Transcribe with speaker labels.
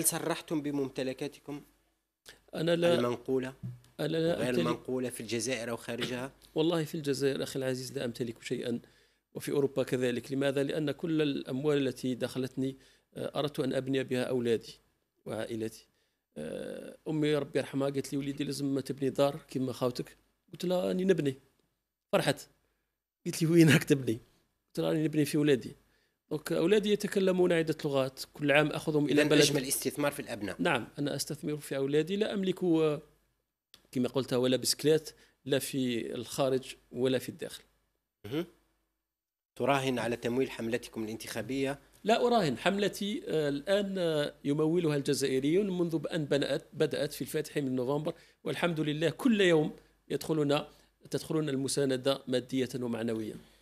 Speaker 1: هل صرحتم بممتلكاتكم أنا لا المنقولة أنا لا غير أمتلك منقولة في الجزائر أو خارجها والله في الجزائر أخي العزيز لا أمتلك شيئا وفي أوروبا كذلك لماذا؟ لأن كل الأموال التي دخلتني آه، أردت أن أبني بها أولادي وعائلتي آه، أمي ربي يرحمها قالت لي وليدي لازم تبني دار كما خاوتك قلت لها أني نبني فرحت قلت لي وين راك تبني؟ قلت لها أني نبني في أولادي اوكي اولادي يتكلمون عده لغات كل عام اخذهم الى بلد اجمل الاستثمار في الابناء نعم انا استثمر في اولادي لا املك كما قلت ولا بسكليت لا في الخارج ولا في الداخل تراهن على تمويل حملتكم الانتخابيه لا أراهن حملتي آه، الآن آه، يمولها الجزائريون منذ أن بدأت في الفاتح من نوفمبر والحمد لله كل يوم يدخلنا تدخلنا المساندة مادية ومعنوية